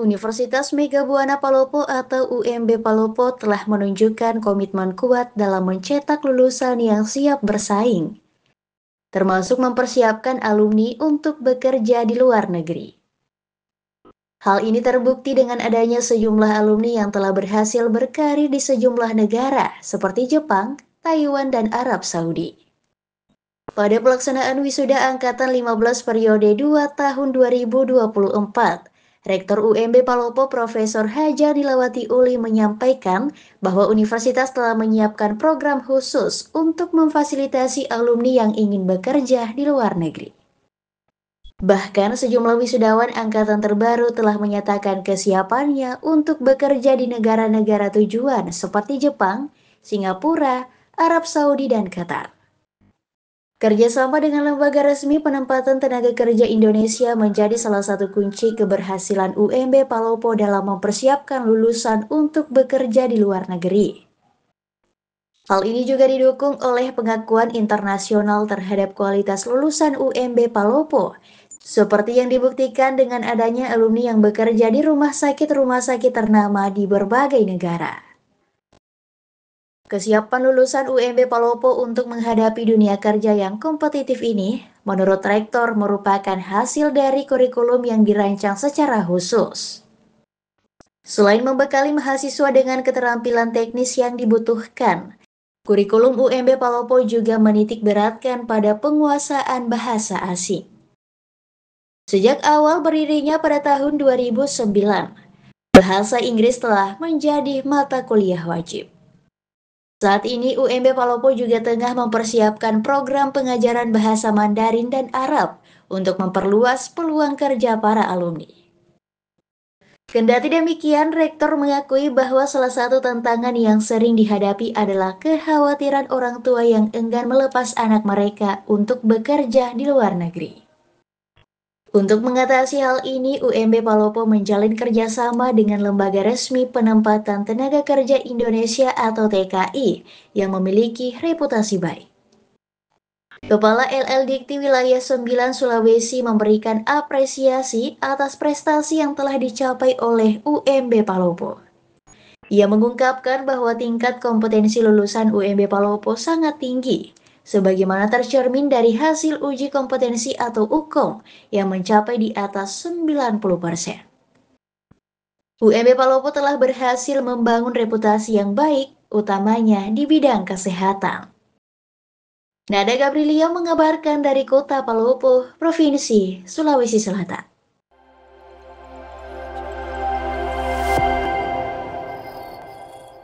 Universitas Megabuana Palopo atau UMB Palopo telah menunjukkan komitmen kuat dalam mencetak lulusan yang siap bersaing, termasuk mempersiapkan alumni untuk bekerja di luar negeri. Hal ini terbukti dengan adanya sejumlah alumni yang telah berhasil berkarir di sejumlah negara seperti Jepang, Taiwan, dan Arab Saudi. Pada pelaksanaan wisuda angkatan 15 periode 2 tahun 2024, Rektor UMB Palopo Profesor Hajar Dilawati Uli menyampaikan bahwa universitas telah menyiapkan program khusus untuk memfasilitasi alumni yang ingin bekerja di luar negeri. Bahkan sejumlah wisudawan angkatan terbaru telah menyatakan kesiapannya untuk bekerja di negara-negara tujuan seperti Jepang, Singapura, Arab Saudi, dan Qatar. Kerjasama dengan lembaga resmi penempatan tenaga kerja Indonesia menjadi salah satu kunci keberhasilan UMB Palopo dalam mempersiapkan lulusan untuk bekerja di luar negeri. Hal ini juga didukung oleh pengakuan internasional terhadap kualitas lulusan UMB Palopo, seperti yang dibuktikan dengan adanya alumni yang bekerja di rumah sakit-rumah sakit ternama di berbagai negara. Kesiapan lulusan UMB Palopo untuk menghadapi dunia kerja yang kompetitif ini, menurut rektor, merupakan hasil dari kurikulum yang dirancang secara khusus. Selain membekali mahasiswa dengan keterampilan teknis yang dibutuhkan, kurikulum UMB Palopo juga menitik beratkan pada penguasaan bahasa asing. Sejak awal berdirinya pada tahun 2009, bahasa Inggris telah menjadi mata kuliah wajib. Saat ini UMB Palopo juga tengah mempersiapkan program pengajaran bahasa Mandarin dan Arab untuk memperluas peluang kerja para alumni. Kendati demikian, rektor mengakui bahwa salah satu tantangan yang sering dihadapi adalah kekhawatiran orang tua yang enggan melepas anak mereka untuk bekerja di luar negeri. Untuk mengatasi hal ini, UMB Palopo menjalin kerjasama dengan Lembaga Resmi Penempatan Tenaga Kerja Indonesia atau TKI yang memiliki reputasi baik. Kepala LL Dikti Wilayah 9 Sulawesi memberikan apresiasi atas prestasi yang telah dicapai oleh UMB Palopo. Ia mengungkapkan bahwa tingkat kompetensi lulusan UMB Palopo sangat tinggi, sebagaimana tercermin dari hasil uji kompetensi atau UKOM yang mencapai di atas 90%. persen, UMB Palopo telah berhasil membangun reputasi yang baik, utamanya di bidang kesehatan. Nada Gabrielia mengabarkan dari kota Palopo, Provinsi Sulawesi Selatan.